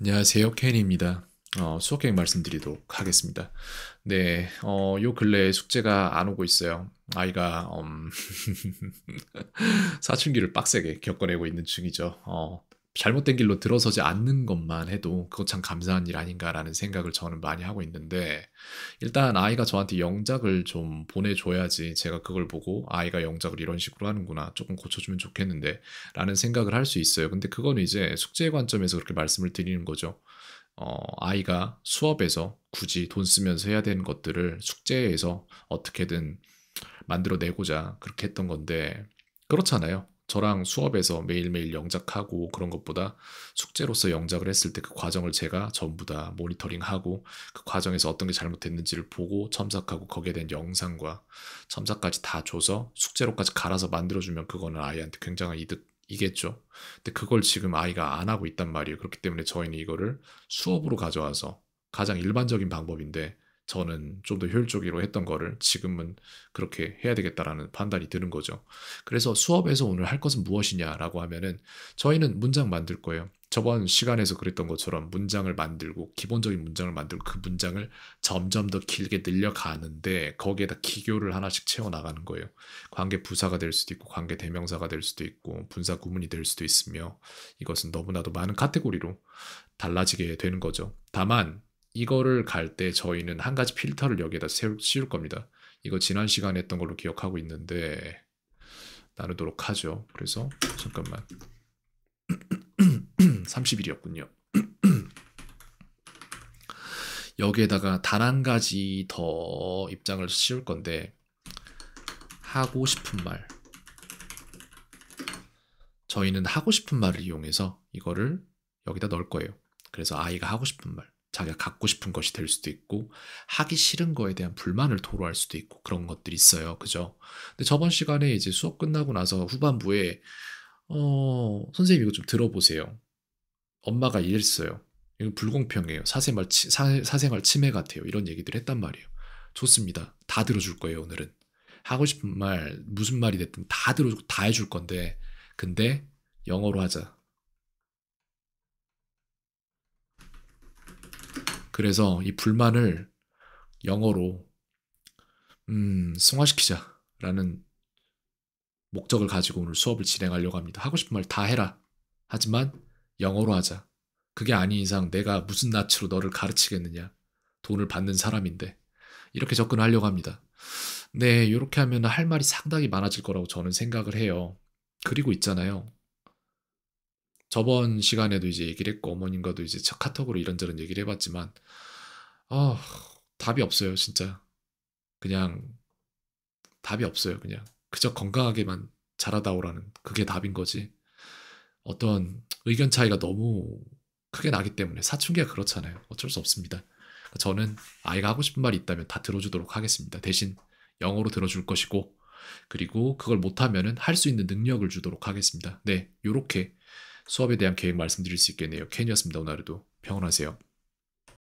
안녕하세요. 켄입니다. 어, 수업 계획 말씀드리도록 하겠습니다. 네, 어, 요 근래에 숙제가 안 오고 있어요. 아이가, 음, 사춘기를 빡세게 겪어내고 있는 중이죠. 어, 잘못된 길로 들어서지 않는 것만 해도 그것 참 감사한 일 아닌가라는 생각을 저는 많이 하고 있는데 일단 아이가 저한테 영작을 좀 보내줘야지 제가 그걸 보고 아이가 영작을 이런 식으로 하는구나 조금 고쳐주면 좋겠는데 라는 생각을 할 수 있어요. 근데 그건 이제 숙제의 관점에서 그렇게 말씀을 드리는 거죠. 어, 아이가 수업에서 굳이 돈 쓰면서 해야 되는 것들을 숙제에서 어떻게든 만들어내고자 그렇게 했던 건데 그렇잖아요. 저랑 수업에서 매일매일 영작하고 그런 것보다 숙제로서 영작을 했을 때 그 과정을 제가 전부 다 모니터링하고 그 과정에서 어떤 게 잘못됐는지를 보고 첨삭하고 거기에 대한 영상과 첨삭까지 다 줘서 숙제로까지 갈아서 만들어주면 그거는 아이한테 굉장한 이득이겠죠. 근데 그걸 지금 아이가 안 하고 있단 말이에요. 그렇기 때문에 저희는 이거를 수업으로 가져와서 가장 일반적인 방법인데 저는 좀 더 효율적으로 했던 거를 지금은 그렇게 해야 되겠다라는 판단이 드는 거죠. 그래서 수업에서 오늘 할 것은 무엇이냐라고 하면은 저희는 문장 만들 거예요. 저번 시간에서 그랬던 것처럼 문장을 만들고 기본적인 문장을 만들고 그 문장을 점점 더 길게 늘려가는데 거기에다 기교를 하나씩 채워 나가는 거예요. 관계 부사가 될 수도 있고 관계 대명사가 될 수도 있고 분사 구문이 될 수도 있으며 이것은 너무나도 많은 카테고리로 달라지게 되는 거죠. 다만 이거를 갈 때 저희는 한 가지 필터를 여기에다 씌울 겁니다. 이거 지난 시간에 했던 걸로 기억하고 있는데 나누도록 하죠. 그래서 잠깐만 30일이었군요. 여기에다가 단 한 가지 더 입장을 씌울 건데 하고 싶은 말 저희는 하고 싶은 말을 이용해서 이거를 여기다 넣을 거예요. 그래서 아이가 하고 싶은 말 자기가 갖고 싶은 것이 될 수도 있고 하기 싫은 거에 대한 불만을 토로할 수도 있고 그런 것들이 있어요. 그죠? 근데 저번 시간에 이제 수업 끝나고 나서 후반부에 어, 선생님 이거 좀 들어보세요. 엄마가 이랬어요. 이거 불공평해요. 사생활, 치, 사, 사생활 침해 같아요. 이런 얘기들 했단 말이에요. 좋습니다. 다 들어줄 거예요, 오늘은. 하고 싶은 말, 무슨 말이 됐든 다 들어주고 다 해줄 건데, 근데 영어로 하자. 그래서 이 불만을 영어로 음, 승화시키자라는 목적을 가지고 오늘 수업을 진행하려고 합니다. 하고 싶은 말 다 해라. 하지만 영어로 하자. 그게 아닌 이상 내가 무슨 낯으로 너를 가르치겠느냐. 돈을 받는 사람인데. 이렇게 접근하려고 합니다. 네, 이렇게 하면 할 말이 상당히 많아질 거라고 저는 생각을 해요. 그리고 있잖아요. 저번 시간에도 이제 얘기를 했고 어머님과도 이제 카톡으로 이런저런 얘기를 해봤지만 어, 답이 없어요 진짜 그냥 답이 없어요 그냥 그저 건강하게만 자라다 오라는 그게 답인 거지 어떤 의견 차이가 너무 크게 나기 때문에 사춘기가 그렇잖아요 어쩔 수 없습니다 저는 아이가 하고 싶은 말이 있다면 다 들어주도록 하겠습니다 대신 영어로 들어줄 것이고 그리고 그걸 못하면은 할 수 있는 능력을 주도록 하겠습니다 네 요렇게 수업에 대한 계획 말씀드릴 수 있겠네요. 켄이었습니다. 오늘도 평온하세요.